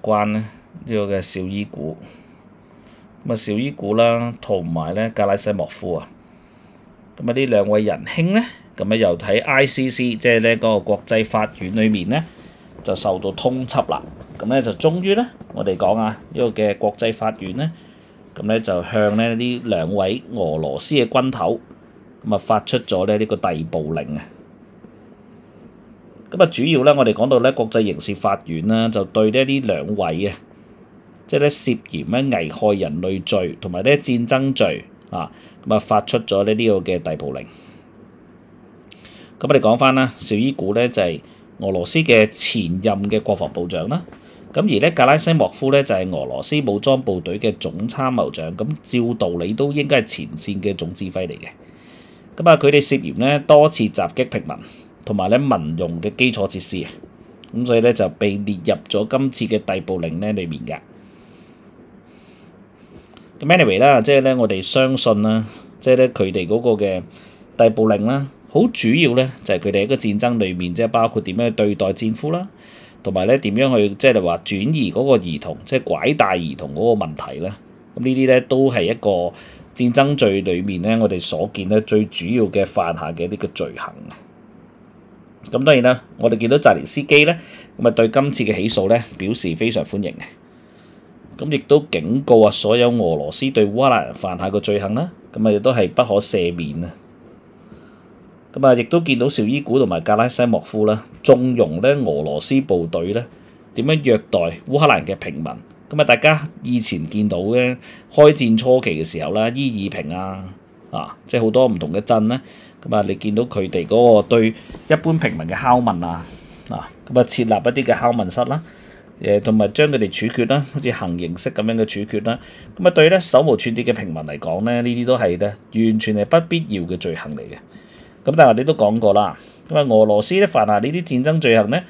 关咧呢个嘅小伊古，咁啊小伊古啦，同埋咧格拉西莫夫啊，咁啊呢两位仁兄咧，咁啊又喺 ICC，即系咧嗰个国际法院里面咧，就受到通缉啦，咁咧就终于咧，我哋讲啊呢个嘅国际法院咧，咁咧就向咧呢两位俄罗斯嘅军头，咁啊发出咗咧呢个逮捕令啊。咁啊，主要咧，我哋講到咧，國際刑事法院啦，就對咧呢兩位啊，即係咧涉嫌咧危害人類罪同埋咧戰爭罪啊，咁啊發出咗咧呢個嘅逮捕令。咁我哋講翻啦，邵伊古咧就係俄羅斯嘅前任嘅國防部長啦。咁而咧格拉西莫夫咧就係俄羅斯武裝部隊嘅總參謀長。咁照道理都應該係前線嘅總指揮嚟嘅。咁啊，佢哋涉嫌咧多次襲擊平民。同埋咧，民用嘅基礎設施啊，咁所以咧就被列入咗今次嘅逮捕令咧裏面嘅。咁 a n y way 啦，即係咧，我哋相信啦，即係咧，佢哋嗰個嘅逮捕令啦，好主要咧就係佢哋喺個戰爭裏面，即係包括點樣去對待戰俘啦，同埋咧點樣去即係話轉移嗰個兒童，即係拐帶兒童嗰個問題咧。咁呢啲咧都係一個戰爭罪裏面咧，我哋所見咧最主要嘅犯下嘅一啲嘅罪行。咁當然啦，我哋見到澤列斯基咧，咁啊對今次嘅起訴咧表示非常歡迎嘅，咁亦都警告啊所有俄羅斯對烏克蘭犯下個罪行啦，咁啊亦都係不可赦免啊。咁啊亦都見到肖伊古同埋格拉西莫夫啦，縱容咧俄羅斯部隊咧點樣虐待烏克蘭嘅平民，咁啊大家以前見到咧開戰初期嘅時候啦，伊爾平啊啊，即係好多唔同嘅鎮咧。咁啊，你見到佢哋嗰個對一般平民嘅拷問啊，嗱，咁啊設立一啲嘅拷問室啦，誒，同埋將佢哋處決啦，好似行刑式咁樣嘅處決啦，咁啊對咧手無寸鐵嘅平民嚟講咧，呢啲都係咧完全係不必要嘅罪行嚟嘅。咁但係你都講過啦，咁啊俄羅斯咧犯下呢啲戰爭罪行咧，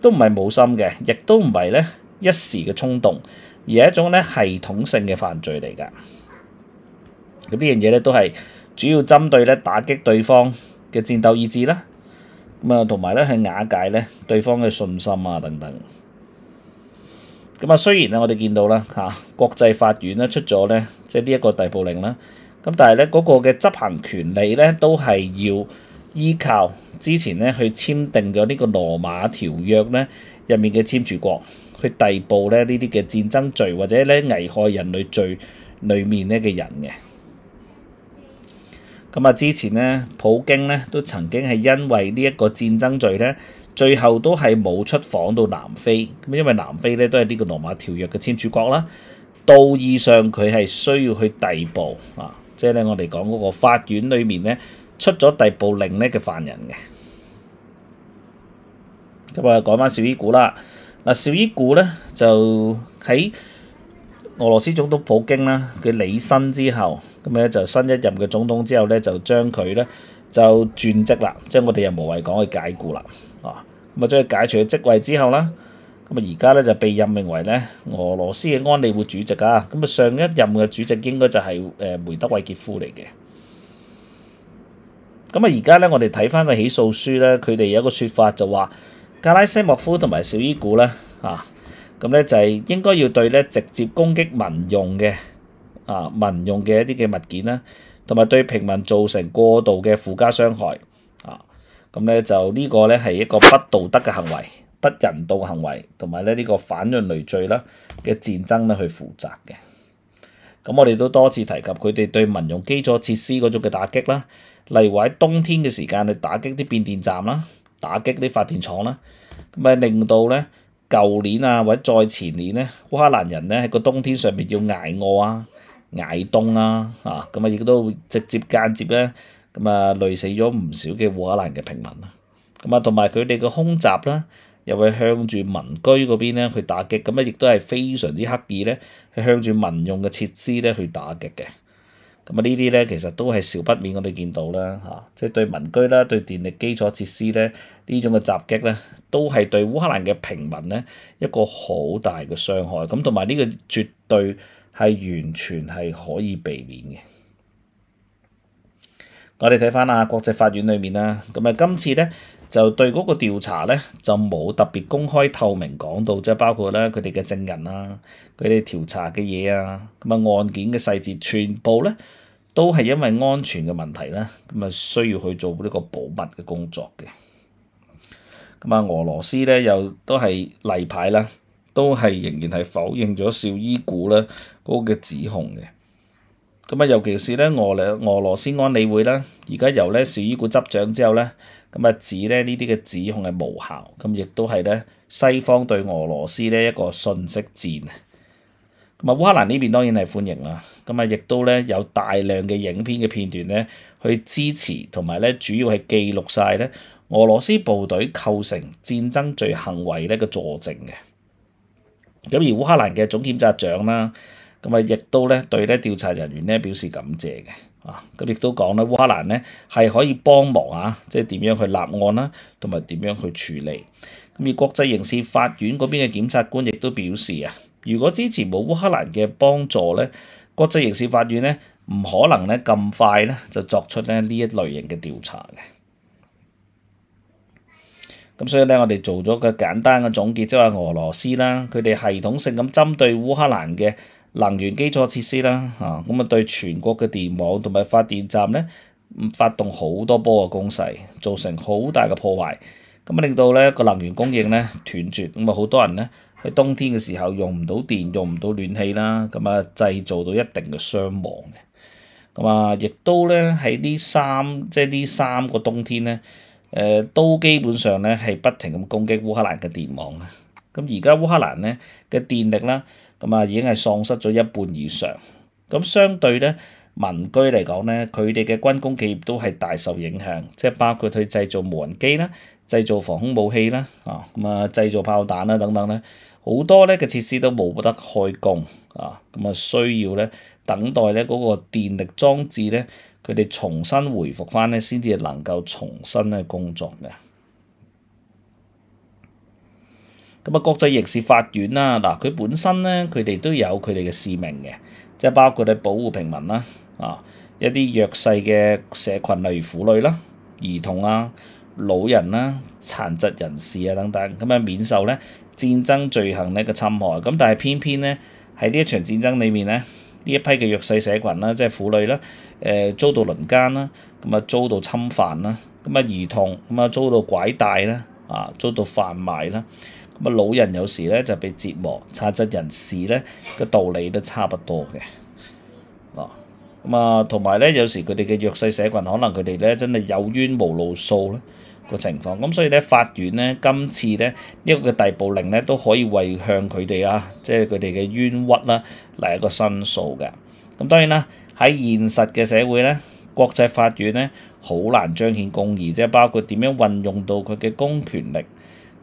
都唔係冇心嘅，亦都唔係咧一時嘅衝動，而係一種咧系統性嘅犯罪嚟㗎。咁呢樣嘢咧都係。主要針對咧打擊對方嘅戰鬥意志啦，咁啊同埋咧喺瓦解咧對方嘅信心啊等等。咁啊雖然咧我哋見到啦嚇國際法院咧出咗咧即係呢一個逮捕令啦，咁但係咧嗰個嘅執行權利咧都係要依靠之前咧去簽訂咗呢個羅馬條約咧入面嘅簽署國去逮捕咧呢啲嘅戰爭罪或者咧危害人類罪裏面咧嘅人嘅。咁啊，之前咧，普京咧都曾經係因為呢一個戰爭罪咧，最後都係冇出訪到南非，咁因為南非咧都係呢個羅馬條約嘅簽署國啦，道義上佢係需要去逮捕啊，即系咧我哋講嗰個法院裏面咧出咗逮捕令咧嘅犯人嘅。咁啊，講翻小伊古啦，嗱，小伊古咧就喺。俄羅斯總統普京啦，佢離身之後，咁咧就新一任嘅總統之後咧，就將佢咧就轉職啦，即係我哋又無謂講佢解僱啦，啊，咁啊將佢解除咗職位之後啦，咁啊而家咧就被任命為咧俄羅斯嘅安理會主席啊，咁啊上一任嘅主席應該就係誒梅德韋傑夫嚟嘅，咁啊而家咧我哋睇翻個起訴書咧，佢哋有一個説法就話，格拉西莫夫同埋小伊古咧啊。咁咧就係應該要對咧直接攻擊民用嘅啊，民用嘅一啲嘅物件啦，同埋對平民造成過度嘅附加傷害啊，咁咧就呢個咧係一個不道德嘅行為、不人道行為，同埋咧呢個反人類罪啦嘅戰爭咧去負責嘅。咁我哋都多次提及佢哋對民用基礎設施嗰種嘅打擊啦，例如喺冬天嘅時間去打擊啲變電站啦，打擊啲發電廠啦，咁啊令到咧。舊年啊，或者再前年咧，烏克蘭人咧喺個冬天上面要挨餓啊，挨凍啊，啊咁啊亦都直接間接咧，咁啊累死咗唔少嘅烏克蘭嘅平民啊，咁啊同埋佢哋嘅空襲啦，又會向住民居嗰邊咧去打擊，咁啊，亦都係非常之刻意咧去向住民用嘅設施咧去打擊嘅。咁啊，呢啲咧其實都係少不免我哋見到啦嚇，即係對民居啦、對電力基礎設施咧呢種嘅襲擊咧，都係對烏克蘭嘅平民咧一個好大嘅傷害。咁同埋呢個絕對係完全係可以避免嘅。我哋睇翻啊，國際法院裏面啦，咁啊，今次咧。就對嗰個調查咧，就冇特別公開透明講到，即係包括咧佢哋嘅證人啊，佢哋調查嘅嘢啊，咁啊案件嘅細節，全部咧都係因為安全嘅問題咧，咁啊需要去做呢個保密嘅工作嘅。咁啊，俄羅斯咧又都係例牌啦，都係仍然係否認咗少伊古咧嗰個指控嘅。咁啊，尤其是咧俄兩俄羅斯安理會咧，而家由咧少伊古執掌之後咧。咁啊指咧呢啲嘅指控係無效，咁亦都係咧西方對俄羅斯咧一個信息戰咁啊烏克蘭呢邊當然係歡迎啦，咁啊亦都咧有大量嘅影片嘅片段咧去支持同埋咧主要係記錄曬咧俄羅斯部隊構成戰爭罪行為咧嘅助證嘅。咁而烏克蘭嘅總檢察長啦，咁啊亦都咧對咧調查人員咧表示感謝嘅。啊！咁亦都講啦，烏克蘭咧係可以幫忙啊，即係點樣去立案啦，同埋點樣去處理。咁而國際刑事法院嗰邊嘅檢察官亦都表示啊，如果之前冇烏克蘭嘅幫助咧，國際刑事法院咧唔可能咧咁快咧就作出咧呢一類型嘅調查嘅。咁所以咧，我哋做咗個簡單嘅總結，即係話俄羅斯啦，佢哋系統性咁針對烏克蘭嘅。能源基礎設施啦，啊，咁啊對全國嘅電網同埋發電站咧，發動好多波嘅攻勢，造成好大嘅破壞，咁啊令到咧個能源供應咧斷絕，咁啊好多人咧喺冬天嘅時候用唔到電，用唔到暖氣啦，咁啊製造到一定嘅傷亡嘅，咁啊亦都咧喺呢三即係呢三個冬天咧，誒都基本上咧係不停咁攻擊烏克蘭嘅電網啊。咁而家烏克蘭咧嘅電力啦，咁啊已經係喪失咗一半以上。咁相對咧，民居嚟講咧，佢哋嘅軍工企業都係大受影響，即係包括佢製造無人機啦、製造防空武器啦、啊咁啊製造炮彈啦等等咧，好多咧嘅設施都冇得開工啊。咁啊需要咧等待咧嗰個電力裝置咧，佢哋重新回復翻咧先至能夠重新咧工作嘅。咁啊，國際刑事法院啦，嗱，佢本身咧，佢哋都有佢哋嘅使命嘅，即係包括咧保護平民啦，啊，一啲弱勢嘅社群，例如婦女啦、兒童啊、老人啦、殘疾人士啊等等，咁啊免受咧戰爭罪行咧嘅侵害。咁但係偏偏咧喺呢一場戰爭裏面咧，呢一批嘅弱勢社群啦，即係婦女啦，誒遭到輪奸啦，咁啊遭到侵犯啦，咁啊兒童咁啊遭到拐帶啦，啊遭到販賣啦。咁啊，老人有時咧就被折磨，殘疾人士咧個道理都差不多嘅，啊，咁啊，同埋咧有時佢哋嘅弱勢社群，可能佢哋咧真係有冤無路訴咧個情況，咁所以咧法院咧今次咧呢一個嘅逮捕令咧都可以為向佢哋啊，即係佢哋嘅冤屈啦嚟一個申訴嘅。咁當然啦，喺現實嘅社會咧，國際法院咧好難彰顯公義，即係包括點樣運用到佢嘅公權力。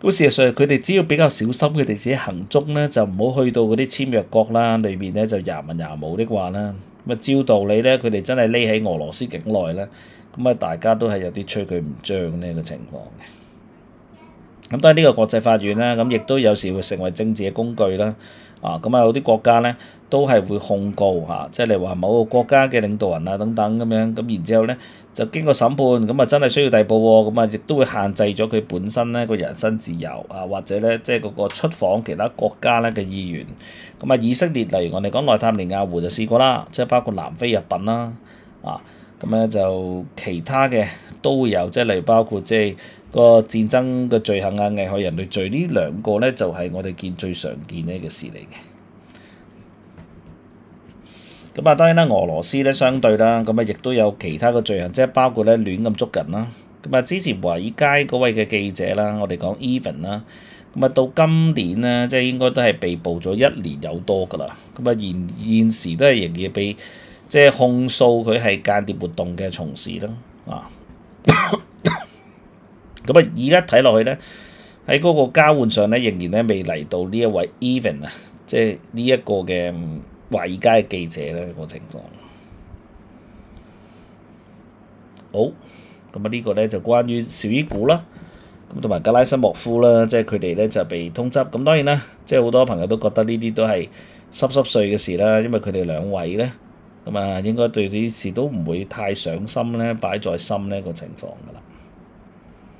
咁事實上，佢哋只要比較小心佢哋自己行蹤咧，就唔好去到嗰啲簽約國啦，裏面咧就廿文廿武的話啦。咁啊照道理咧，佢哋真係匿喺俄羅斯境內咧，咁啊大家都係有啲吹佢唔張呢個情況嘅。咁當然呢個國際法院啦，咁亦都有時會成為政治嘅工具啦。啊，咁啊有啲國家咧。都係會控告嚇，即係你話某個國家嘅領導人啊等等咁樣，咁然之後咧就經過審判，咁啊真係需要逮捕喎，咁啊亦都會限制咗佢本身咧個人身自由啊，或者咧即係嗰個出訪其他國家咧嘅意願。咁啊，以色列例如我哋講內塔尼亞胡就試過啦，即係包括南非入本啦，啊，咁咧就其他嘅都會有，即係例如包括即係個戰爭嘅罪行啊、危害人類罪呢兩個咧，就係我哋見最常見咧嘅事嚟嘅。咁啊，當然啦，俄羅斯咧相對啦，咁啊，亦都有其他嘅罪行，即係包括咧亂咁捉人啦。咁啊，之前爾街嗰位嘅記者啦，我哋講 Even 啦，咁啊，到今年咧，即係應該都係被捕咗一年有多噶啦。咁啊，現現時都係仍然被即係控訴佢係間諜活動嘅從事啦。啊，咁啊，而家睇落去咧，喺嗰個交換上咧，仍然咧未嚟到呢一位 Even 啊，即係呢一個嘅。維佳嘅記者咧個情況，好咁啊！呢個咧就關於小伊古啦，咁同埋格拉西莫夫啦，即係佢哋咧就被通緝。咁當然啦，即係好多朋友都覺得呢啲都係濕濕碎嘅事啦，因為佢哋兩位咧，咁啊應該對啲事都唔會太上心咧，擺在心咧個情況㗎啦。